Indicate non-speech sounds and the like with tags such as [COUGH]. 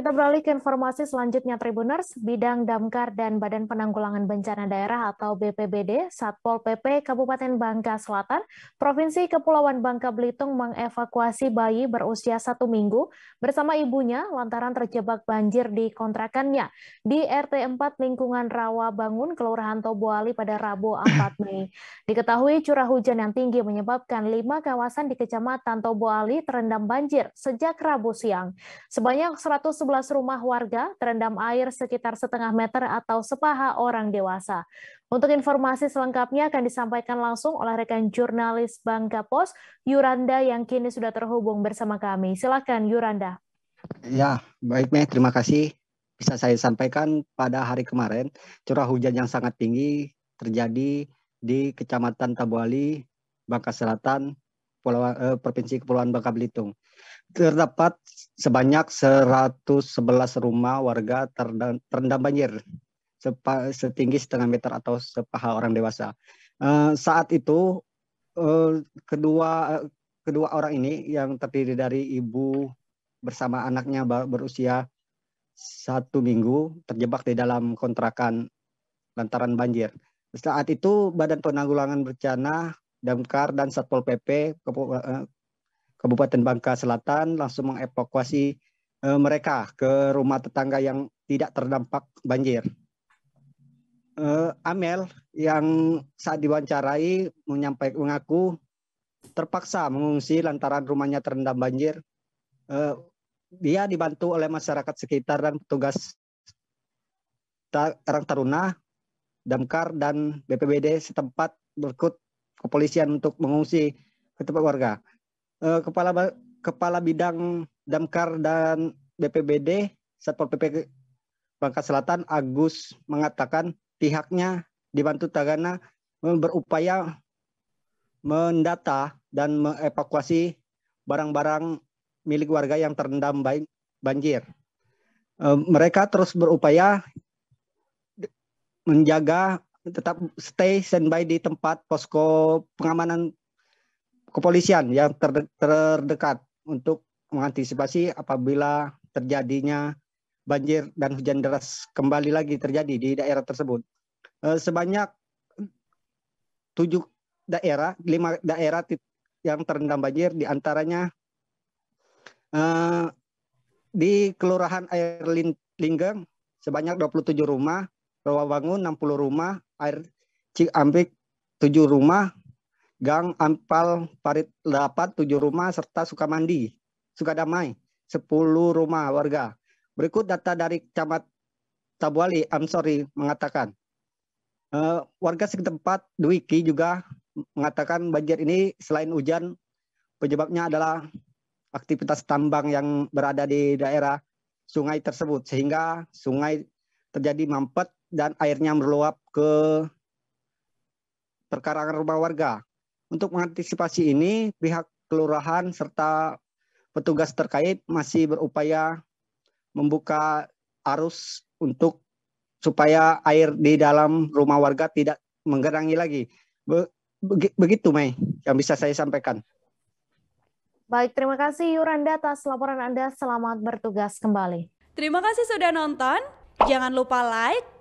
Kita beralih ke informasi selanjutnya Tribuners, Bidang Damkar dan Badan Penanggulangan Bencana Daerah atau BPBD, Satpol PP Kabupaten Bangka Selatan, Provinsi Kepulauan Bangka Belitung mengevakuasi bayi berusia satu minggu bersama ibunya lantaran terjebak banjir di kontrakannya di RT 4 lingkungan Rawa Bangun, Kelurahan Toboali pada Rabu 4 [COUGHS] Mei. Diketahui curah hujan yang tinggi menyebabkan lima kawasan di Kecamatan Toboali terendam banjir sejak Rabu siang. Sebanyak 100 11 rumah warga terendam air sekitar setengah meter atau sepaha orang dewasa. Untuk informasi selengkapnya akan disampaikan langsung oleh rekan jurnalis Bangka Pos, Yuranda yang kini sudah terhubung bersama kami. Silakan Yuranda. Ya, baik Meh, terima kasih. Bisa saya sampaikan pada hari kemarin curah hujan yang sangat tinggi terjadi di Kecamatan Tabuali, Bangka Selatan, Kepulauan, eh, Provinsi Kepulauan Bangka Belitung. Terdapat sebanyak 111 rumah warga terendam, terendam banjir sepa, setinggi setengah meter atau sepaha orang dewasa. Eh, saat itu eh, kedua eh, kedua orang ini yang terdiri dari ibu bersama anaknya berusia satu minggu terjebak di dalam kontrakan lantaran banjir. Saat itu Badan Penanggulangan Bencana Damkar dan Satpol PP eh, Kabupaten Bangka Selatan langsung mengevakuasi eh, mereka ke rumah tetangga yang tidak terdampak banjir. Eh, Amel yang saat diwawancarai menyampaikan mengaku terpaksa mengungsi lantaran rumahnya terendam banjir. Dia dibantu oleh masyarakat sekitar dan petugas orang Taruna, Damkar dan BPBD setempat berikut kepolisian untuk mengungsi ke tempat warga. Eh, kepala Kepala Bidang Damkar dan BPBD Satpol PP Bangka Selatan Agus mengatakan pihaknya dibantu Tagana berupaya mendata dan mengevakuasi barang-barang milik warga yang terendam banjir. Eh, mereka terus berupaya menjaga tetap stay standby di tempat posko pengamanan kepolisian yang ter terdekat untuk mengantisipasi apabila terjadinya banjir dan hujan deras kembali lagi terjadi di daerah tersebut. Eh, sebanyak tujuh daerah, lima daerah yang terendam banjir, diantaranya eh, di Kelurahan Air Linggeng sebanyak 27 rumah, Rawabangun 60 rumah, air Cik ambik tujuh rumah, Gang Ampal Parit Lapat tujuh rumah serta Sukamandi, Sukadamai sepuluh rumah warga. Berikut data dari Camat Tabuali sorry mengatakan uh, warga setempat Duiki juga mengatakan banjir ini selain hujan penyebabnya adalah aktivitas tambang yang berada di daerah sungai tersebut sehingga sungai terjadi mampet dan airnya meluap ke perkarangan rumah warga. Untuk mengantisipasi ini, pihak kelurahan serta petugas terkait masih berupaya membuka arus untuk supaya air di dalam rumah warga tidak menggerangi lagi. Be begitu, Mei, yang bisa saya sampaikan. Baik, terima kasih Yuranda atas laporan Anda. Selamat bertugas kembali. Terima kasih sudah nonton. Jangan lupa like,